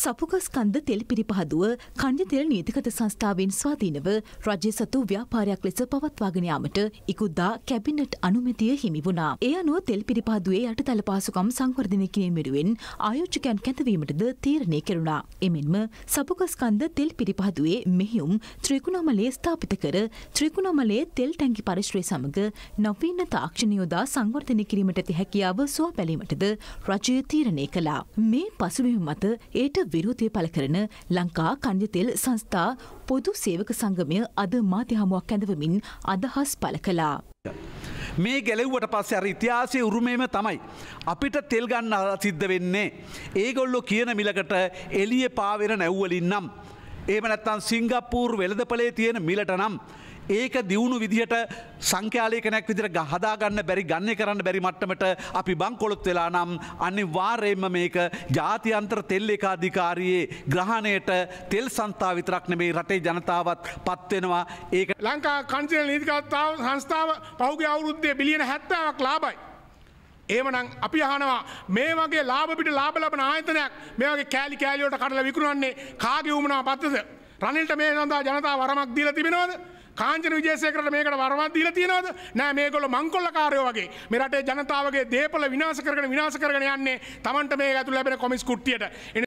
සපුගස්කන්ද තෙල් පිරිපහදුව කණ්්‍ය තෙල් නීතිකත සංස්ථාවෙන් ස්වාධීනව රජය සතු ව්‍යාපාරයක් ලෙස පවත්වාගෙනයාමට ඉකුද්දා කැබිනට් අනුමැතිය හිමි වුණා. ඒ අනුව තෙල් පිරිපහදුවේ යට තල පාසුකම් සංවර්ධනය කිරීමෙරුවෙන් ආයෝච්චකයන් කැතවීමටද තීරණය කෙරුණා. එමෙන්ම සපුගස්කන්ද තෙල් පිරිපහදුවේ මෙහිුම් ත්‍රිකුණමලේ ස්ථාපිත කර ත්‍රිකුණමලේ තෙල් ටැංකි පරිශ්‍රය සමඟ නවීන තාක්ෂණයෝදා සංවර්ධනය කිරීමට ඇති හැකියාව සුව පැලීමටද රජය තීරණය කලා. මේ පසුබිම මත ඒට විරෝධය පළ කරන ලංකා කන්්‍යතෙල් සංස්ථා පොදු සේවක සංගමය අද මාධ්‍යහමුවක් ඇඳවමින් අදහස් පළ කළා. මේ ගැලෙව්වට පස්සේ අර ඉතිහාසය උරුමේම තමයි. අපිට තෙල් ගන්න සිද්ධ වෙන්නේ. ඒගොල්ලො කියන මිලකට එලිය පාවෙන නැව්වලින් නම්. ඒමනැත්තන් සිංගප්පූර් වෙළදපලේ තියෙන මිලට නම්. ඒක දියුණු විදිහට සංඛ්‍යාලයකනැක් විදිර ගහදාගන්න බැරි ගන්න කරන්න බැරි මට්ටමට අපි බංකොලොත් වෙලා නම් අනි වාරයෙන්ම මේක ජාතියන්ත්‍ර තෙල් එකාධිකාරයේ ග්‍රහණයට තෙල් සන්තා විතරක් නෙමේ රටේ ජනතාවත් පත්වෙනවා ඒක ලංකා කන්සිල් නීතිකත්තාව සංස්ථාව පෞග අවුරුද්දේ බිලියන හැත්තාවක් ලාබයි. ඒමනම් අපි අහනවා මේ වගේ ලාභපිට ලාබ ලබන ආයතනයක් මේ වගේ කෑලි කෑලියෝට කටල විකුණන්නේ කාගේ වුමනා පත්තද. රනිල්ට මේ සඳහා ජනතා වරමක් දීලා තිබෙනවද? කාංචන විජේසේකරට මේකට වරමක් දීලා තියෙනවද? නෑ මේගොල්ලෝ මංකොල්ලකාරයෝ වගේ මේ රටේ ජනතාවගේ දේපල විනාශ කරගෙන විනාශ කරගෙන යන්නේ Tamanට මේ ඇතුළේ ලැබෙන කොමිස් කුට්ටියට.